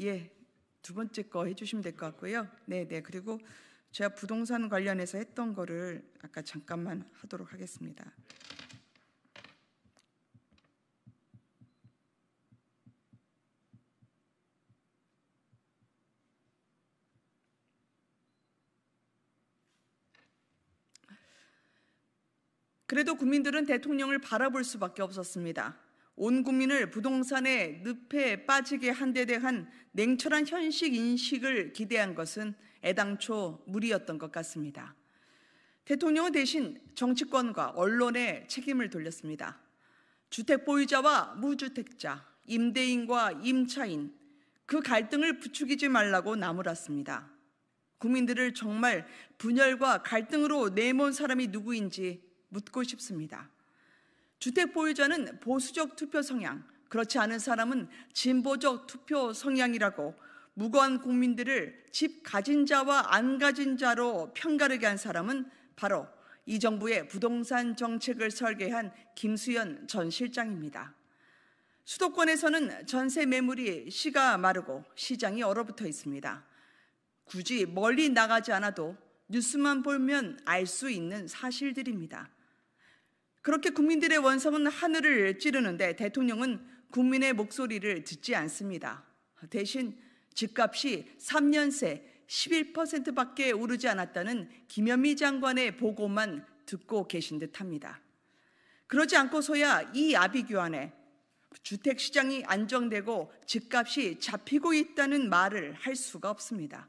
예, 두 번째 거 해주시면 될 것 같고요. 네, 네. 그리고 제가 부동산 관련해서 했던 거를 아까 잠깐만 하도록 하겠습니다. 그래도 국민들은 대통령을 바라볼 수밖에 없었습니다. 온 국민을 부동산의 늪에 빠지게 한 데 대한 냉철한 현실 인식을 기대한 것은 애당초 무리였던 것 같습니다. 대통령은 대신 정치권과 언론에 책임을 돌렸습니다. 주택 보유자와 무주택자, 임대인과 임차인, 그 갈등을 부추기지 말라고 나무랐습니다. 국민들을 정말 분열과 갈등으로 내몬 사람이 누구인지 묻고 싶습니다. 주택 보유자는 보수적 투표 성향, 그렇지 않은 사람은 진보적 투표 성향이라고 무고한 국민들을 집 가진 자와 안 가진 자로 편가르게 한 사람은 바로 이 정부의 부동산 정책을 설계한 김수현 전 실장입니다. 수도권에서는 전세 매물이 시가 마르고 시장이 얼어붙어 있습니다. 굳이 멀리 나가지 않아도 뉴스만 보면 알 수 있는 사실들입니다. 그렇게 국민들의 원성은 하늘을 찌르는데 대통령은 국민의 목소리를 듣지 않습니다. 대신 집값이 3년 새 11%밖에 오르지 않았다는 김현미 장관의 보고만 듣고 계신 듯합니다. 그러지 않고서야 이 아비규환에 주택 시장이 안정되고 집값이 잡히고 있다는 말을 할 수가 없습니다.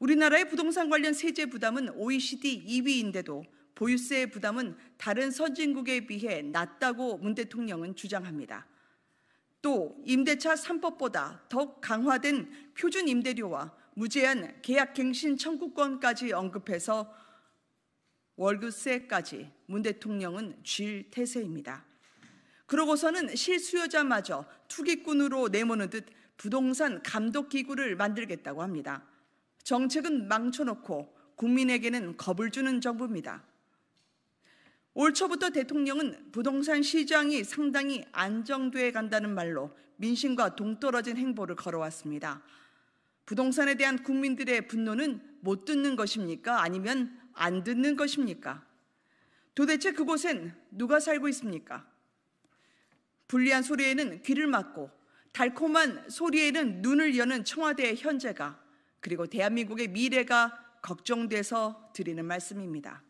우리나라의 부동산 관련 세제 부담은 OECD 2위인데도 보유세의 부담은 다른 선진국에 비해 낮다고 문 대통령은 주장합니다. 또 임대차 3법보다 더욱 강화된 표준 임대료와 무제한 계약갱신 청구권까지 언급해서 월급세까지 문 대통령은 쥘 태세입니다. 그러고서는 실수요자마저 투기꾼으로 내모는 듯 부동산 감독기구를 만들겠다고 합니다. 정책은 망쳐놓고 국민에게는 겁을 주는 정부입니다. 올 초부터 대통령은 부동산 시장이 상당히 안정돼 간다는 말로 민심과 동떨어진 행보를 걸어왔습니다. 부동산에 대한 국민들의 분노는 못 듣는 것입니까? 아니면 안 듣는 것입니까? 도대체 그곳엔 누가 살고 있습니까? 불리한 소리에는 귀를 막고 달콤한 소리에는 눈을 여는 청와대의 현재가 그리고 대한민국의 미래가 걱정돼서 드리는 말씀입니다.